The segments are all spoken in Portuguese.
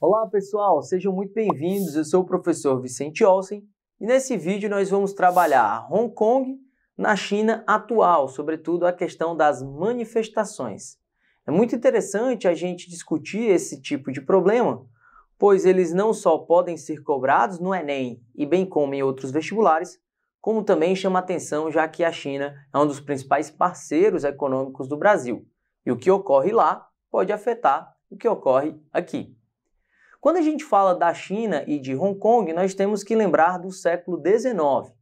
Olá pessoal, sejam muito bem-vindos. Eu sou o professor Vicente Olsen e nesse vídeo nós vamos trabalhar Hong Kong na China atual, sobretudo a questão das manifestações. É muito interessante a gente discutir esse tipo de problema, pois eles não só podem ser cobrados no Enem e bem como em outros vestibulares, como também chama atenção já que a China é um dos principais parceiros econômicos do Brasil e o que ocorre lá pode afetar o que ocorre aqui. Quando a gente fala da China e de Hong Kong, nós temos que lembrar do século XIX.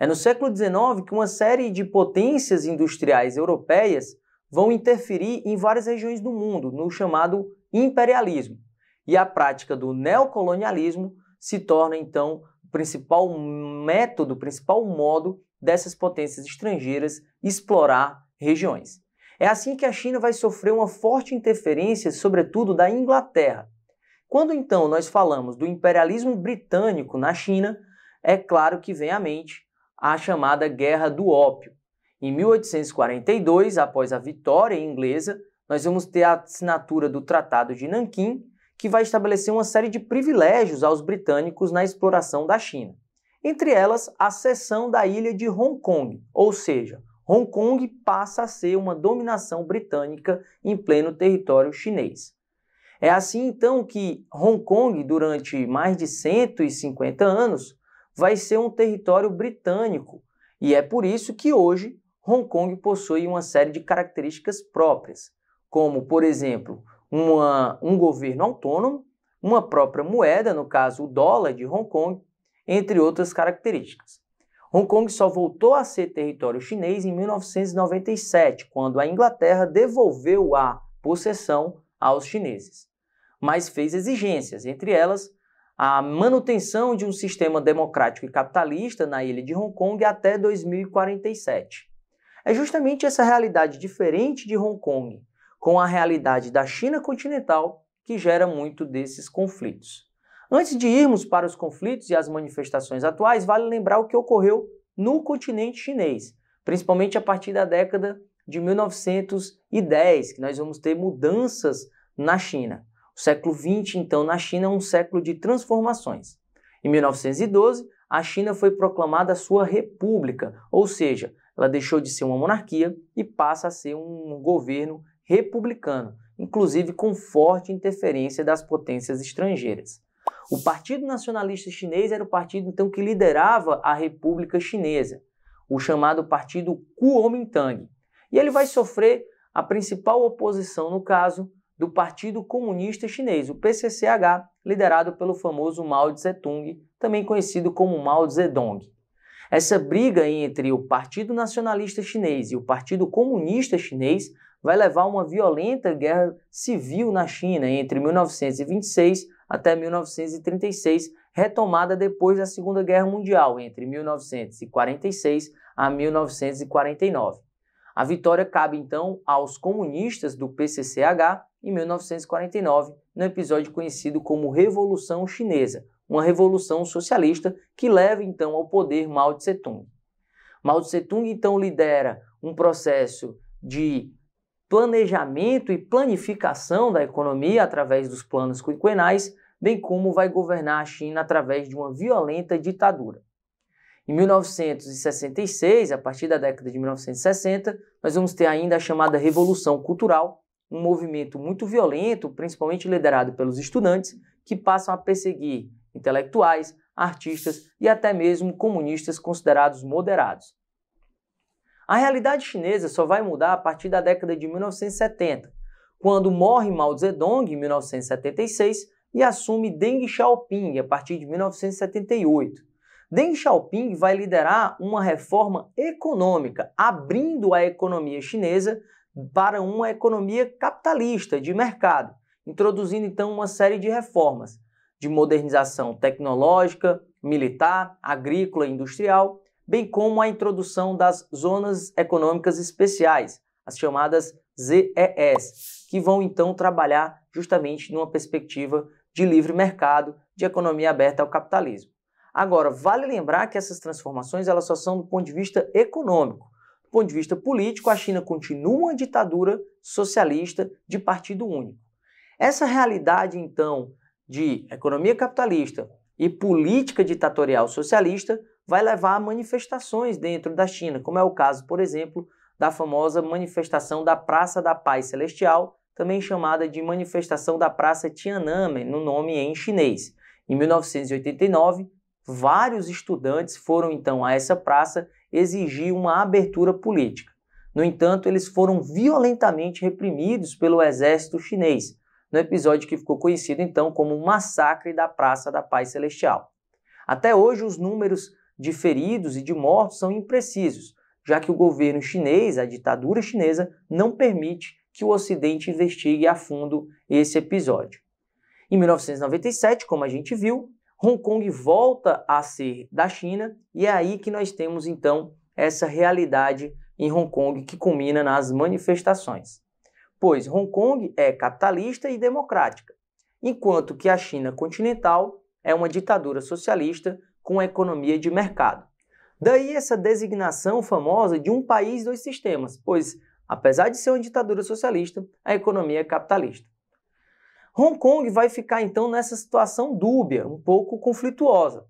É no século XIX que uma série de potências industriais europeias vão interferir em várias regiões do mundo, no chamado imperialismo. E a prática do neocolonialismo se torna então principal método, principal modo dessas potências estrangeiras explorar regiões. É assim que a China vai sofrer uma forte interferência, sobretudo da Inglaterra. Quando então nós falamos do imperialismo britânico na China, é claro que vem à mente a chamada Guerra do Ópio. Em 1842, após a vitória inglesa, nós vamos ter a assinatura do Tratado de Nanquim, que vai estabelecer uma série de privilégios aos britânicos na exploração da China. Entre elas, a cessão da ilha de Hong Kong, ou seja, Hong Kong passa a ser uma dominação britânica em pleno território chinês. É assim então que Hong Kong, durante mais de 150 anos, vai ser um território britânico, e é por isso que hoje Hong Kong possui uma série de características próprias, como, por exemplo, uma, um governo autônomo, uma própria moeda, no caso o dólar de Hong Kong, entre outras características. Hong Kong só voltou a ser território chinês em 1997, quando a Inglaterra devolveu a possessão aos chineses, mas fez exigências, entre elas a manutenção de um sistema democrático e capitalista na ilha de Hong Kong até 2047. É justamente essa realidade diferente de Hong Kong, com a realidade da China continental, que gera muito desses conflitos. Antes de irmos para os conflitos e as manifestações atuais, vale lembrar o que ocorreu no continente chinês, principalmente a partir da década de 1910, que nós vamos ter mudanças na China. O século XX, então, na China é um século de transformações. Em 1912, a China foi proclamada sua república, ou seja, ela deixou de ser uma monarquia e passa a ser um governo republicano, inclusive com forte interferência das potências estrangeiras. O Partido Nacionalista Chinês era o partido então que liderava a República Chinesa, o chamado Partido Kuomintang. E ele vai sofrer a principal oposição no caso do Partido Comunista Chinês, o PCCH, liderado pelo famoso Mao Tse-tung, também conhecido como Mao Zedong. Essa briga entre o Partido Nacionalista Chinês e o Partido Comunista Chinês vai levar uma violenta guerra civil na China entre 1926 até 1936, retomada depois da Segunda Guerra Mundial, entre 1946 a 1949. A vitória cabe então aos comunistas do PCCH em 1949, no episódio conhecido como Revolução Chinesa, uma revolução socialista que leva então ao poder Mao Tse-tung. Mao Tse-tung então lidera um processo de planejamento e planificação da economia através dos planos quinquenais, bem como vai governar a China através de uma violenta ditadura. Em 1966, a partir da década de 1960, nós vamos ter ainda a chamada Revolução Cultural, um movimento muito violento, principalmente liderado pelos estudantes, que passam a perseguir intelectuais, artistas e até mesmo comunistas considerados moderados. A realidade chinesa só vai mudar a partir da década de 1970, quando morre Mao Zedong em 1976 e assume Deng Xiaoping a partir de 1978. Deng Xiaoping vai liderar uma reforma econômica, abrindo a economia chinesa para uma economia capitalista de mercado, introduzindo então uma série de reformas de modernização tecnológica, militar, agrícola e industrial, bem como a introdução das Zonas Econômicas Especiais, as chamadas ZES, que vão então trabalhar justamente numa perspectiva de livre mercado, de economia aberta ao capitalismo. Agora, vale lembrar que essas transformações elas só são do ponto de vista econômico. Do ponto de vista político, a China continua uma ditadura socialista de partido único. Essa realidade, então, de economia capitalista e política ditatorial socialista vai levar a manifestações dentro da China, como é o caso, por exemplo, da famosa manifestação da Praça da Paz Celestial, também chamada de manifestação da Praça Tiananmen, no nome em chinês. Em 1989, vários estudantes foram então a essa praça exigir uma abertura política. No entanto, eles foram violentamente reprimidos pelo exército chinês, no episódio que ficou conhecido então como o Massacre da Praça da Paz Celestial. Até hoje, os números de feridos e de mortos são imprecisos, já que o governo chinês, a ditadura chinesa, não permite que o Ocidente investigue a fundo esse episódio. Em 1997, como a gente viu, Hong Kong volta a ser da China e é aí que nós temos então essa realidade em Hong Kong que culmina nas manifestações. Pois Hong Kong é capitalista e democrática, enquanto que a China continental é uma ditadura socialista com a economia de mercado. Daí essa designação famosa de um país, dois sistemas, pois, apesar de ser uma ditadura socialista, a economia é capitalista. Hong Kong vai ficar então nessa situação dúbia, um pouco conflituosa.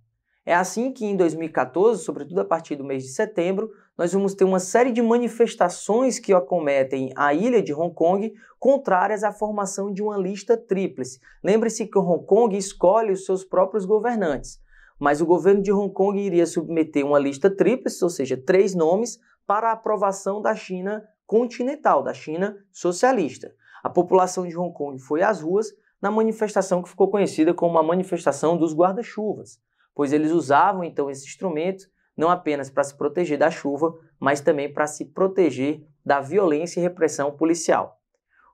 É assim que em 2014, sobretudo a partir do mês de setembro, nós vamos ter uma série de manifestações que acometem a ilha de Hong Kong contrárias à formação de uma lista tríplice. Lembre-se que Hong Kong escolhe os seus próprios governantes mas o governo de Hong Kong iria submeter uma lista tríplice, ou seja, três nomes, para a aprovação da China continental, da China socialista. A população de Hong Kong foi às ruas na manifestação que ficou conhecida como a manifestação dos guarda-chuvas, pois eles usavam então esse instrumento não apenas para se proteger da chuva, mas também para se proteger da violência e repressão policial.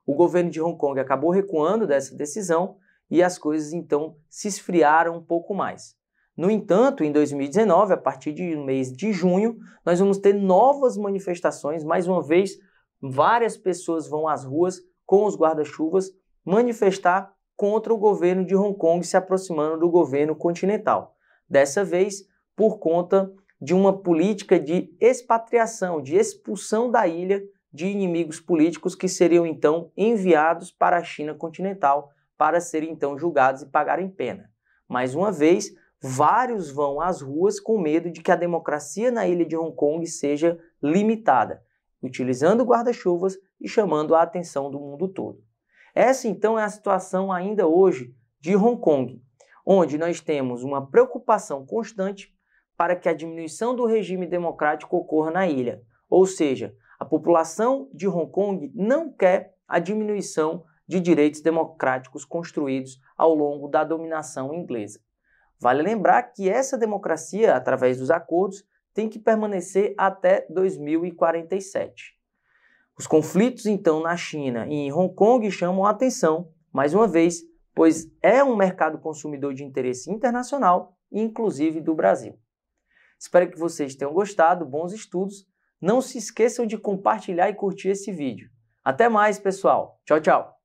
O governo de Hong Kong acabou recuando dessa decisão e as coisas então se esfriaram um pouco mais. No entanto, em 2019, a partir do mês de junho, nós vamos ter novas manifestações. Mais uma vez, várias pessoas vão às ruas com os guarda-chuvas manifestar contra o governo de Hong Kong se aproximando do governo continental. Dessa vez, por conta de uma política de expatriação, de expulsão da ilha de inimigos políticos que seriam então enviados para a China continental para serem então julgados e pagarem pena. Mais uma vez, vários vão às ruas com medo de que a democracia na ilha de Hong Kong seja limitada, utilizando guarda-chuvas e chamando a atenção do mundo todo. Essa então é a situação ainda hoje de Hong Kong, onde nós temos uma preocupação constante para que a diminuição do regime democrático ocorra na ilha, ou seja, a população de Hong Kong não quer a diminuição de direitos democráticos construídos ao longo da dominação inglesa. Vale lembrar que essa democracia, através dos acordos, tem que permanecer até 2047. Os conflitos, então, na China e em Hong Kong chamam a atenção, mais uma vez, pois é um mercado consumidor de interesse internacional, inclusive do Brasil. Espero que vocês tenham gostado, bons estudos. Não se esqueçam de compartilhar e curtir esse vídeo. Até mais, pessoal. Tchau, tchau.